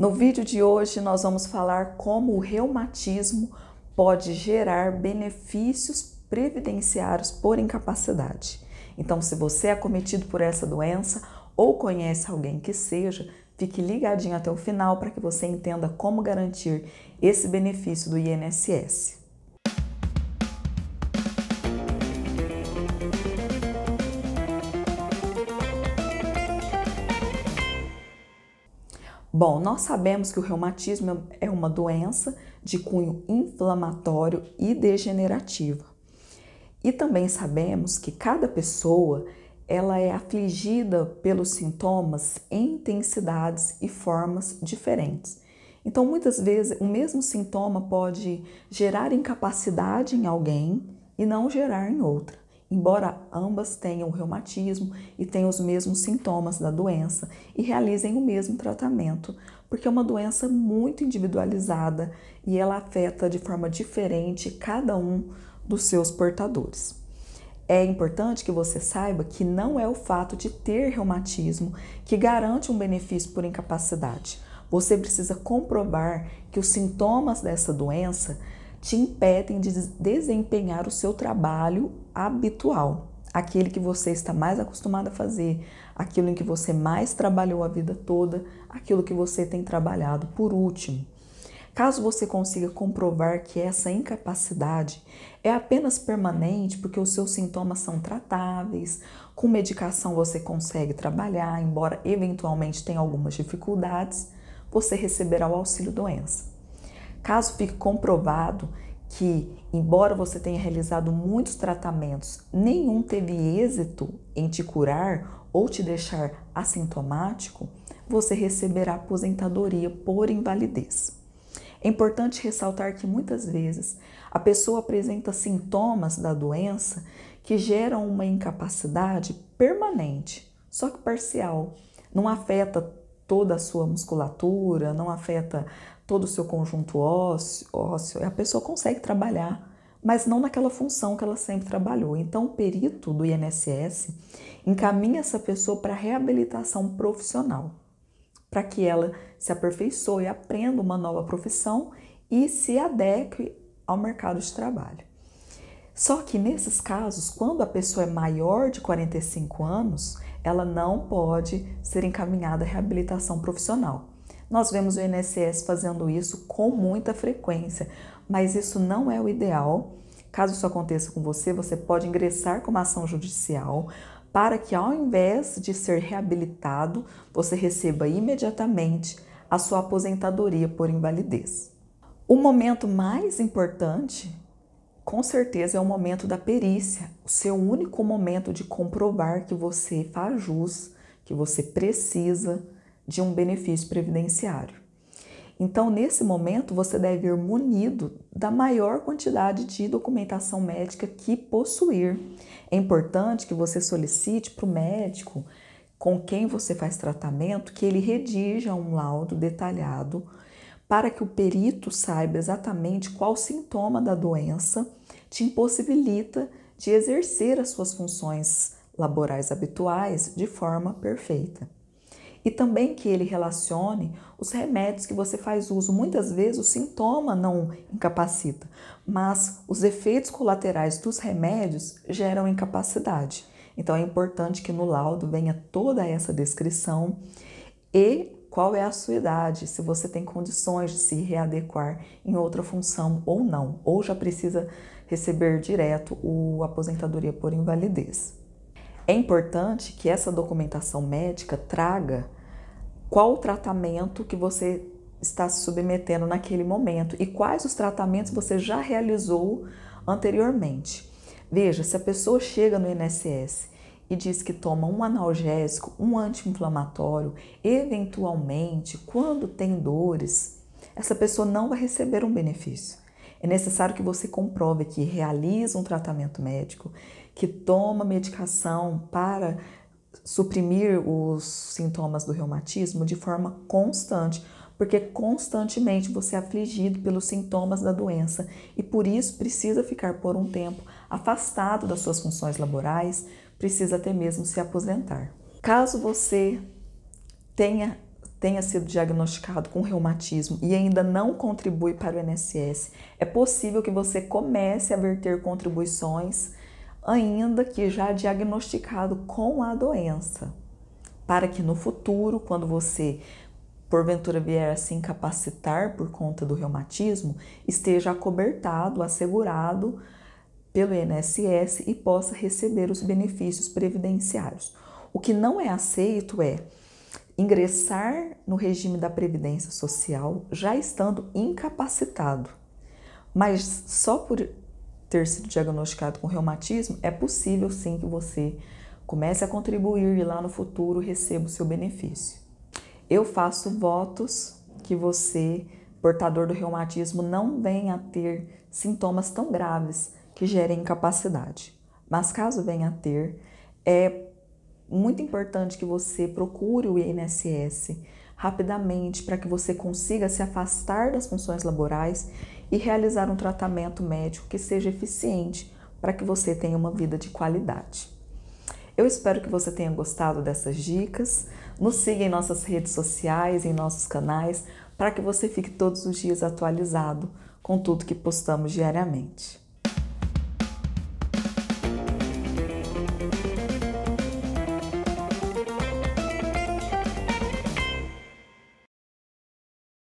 No vídeo de hoje nós vamos falar como o reumatismo pode gerar benefícios previdenciários por incapacidade. Então, se você é acometido por essa doença ou conhece alguém que seja, fique ligadinho até o final para que você entenda como garantir esse benefício do INSS. Bom, nós sabemos que o reumatismo é uma doença de cunho inflamatório e degenerativa. E também sabemos que cada pessoa ela é afligida pelos sintomas em intensidades e formas diferentes. Então, muitas vezes, o mesmo sintoma pode gerar incapacidade em alguém e não gerar em outra embora ambas tenham reumatismo e tenham os mesmos sintomas da doença e realizem o mesmo tratamento, porque é uma doença muito individualizada e ela afeta de forma diferente cada um dos seus portadores. É importante que você saiba que não é o fato de ter reumatismo que garante um benefício por incapacidade. Você precisa comprovar que os sintomas dessa doença te impedem de desempenhar o seu trabalho habitual, aquele que você está mais acostumado a fazer, aquilo em que você mais trabalhou a vida toda, aquilo que você tem trabalhado por último. Caso você consiga comprovar que essa incapacidade é apenas permanente, porque os seus sintomas são tratáveis, com medicação você consegue trabalhar, embora eventualmente tenha algumas dificuldades, você receberá o auxílio doença. Caso fique comprovado que, embora você tenha realizado muitos tratamentos, nenhum teve êxito em te curar ou te deixar assintomático, você receberá aposentadoria por invalidez. É importante ressaltar que muitas vezes a pessoa apresenta sintomas da doença que geram uma incapacidade permanente, só que parcial, não afeta toda a sua musculatura, não afeta todo o seu conjunto ósseo, ósseo, a pessoa consegue trabalhar, mas não naquela função que ela sempre trabalhou. Então, o perito do INSS encaminha essa pessoa para reabilitação profissional, para que ela se aperfeiçoe, aprenda uma nova profissão e se adeque ao mercado de trabalho. Só que nesses casos, quando a pessoa é maior de 45 anos, ela não pode ser encaminhada à reabilitação profissional. Nós vemos o INSS fazendo isso com muita frequência, mas isso não é o ideal. Caso isso aconteça com você, você pode ingressar com uma ação judicial para que, ao invés de ser reabilitado, você receba imediatamente a sua aposentadoria por invalidez. O momento mais importante com certeza é o momento da perícia, o seu único momento de comprovar que você faz jus, que você precisa de um benefício previdenciário. Então, nesse momento, você deve ir munido da maior quantidade de documentação médica que possuir. É importante que você solicite para o médico com quem você faz tratamento que ele redija um laudo detalhado para que o perito saiba exatamente qual sintoma da doença te impossibilita de exercer as suas funções laborais habituais de forma perfeita. E também que ele relacione os remédios que você faz uso. Muitas vezes o sintoma não incapacita, mas os efeitos colaterais dos remédios geram incapacidade. Então é importante que no laudo venha toda essa descrição e qual é a sua idade, se você tem condições de se readequar em outra função ou não, ou já precisa receber direto o aposentadoria por invalidez. É importante que essa documentação médica traga qual o tratamento que você está se submetendo naquele momento e quais os tratamentos você já realizou anteriormente. Veja, se a pessoa chega no INSS e diz que toma um analgésico, um anti-inflamatório, eventualmente, quando tem dores, essa pessoa não vai receber um benefício. É necessário que você comprove que realiza um tratamento médico, que toma medicação para suprimir os sintomas do reumatismo de forma constante porque é constantemente você é afligido pelos sintomas da doença e por isso precisa ficar por um tempo afastado das suas funções laborais, precisa até mesmo se aposentar. Caso você tenha tenha sido diagnosticado com reumatismo e ainda não contribui para o INSS, é possível que você comece a verter contribuições ainda que já diagnosticado com a doença, para que no futuro, quando você porventura vier a se incapacitar por conta do reumatismo, esteja acobertado, assegurado pelo INSS e possa receber os benefícios previdenciários. O que não é aceito é ingressar no regime da previdência social já estando incapacitado. Mas só por ter sido diagnosticado com reumatismo, é possível sim que você comece a contribuir e lá no futuro receba o seu benefício. Eu faço votos que você, portador do reumatismo, não venha a ter sintomas tão graves que gerem incapacidade. Mas caso venha a ter, é muito importante que você procure o INSS rapidamente para que você consiga se afastar das funções laborais e realizar um tratamento médico que seja eficiente para que você tenha uma vida de qualidade. Eu espero que você tenha gostado dessas dicas. Nos siga em nossas redes sociais, em nossos canais, para que você fique todos os dias atualizado com tudo que postamos diariamente.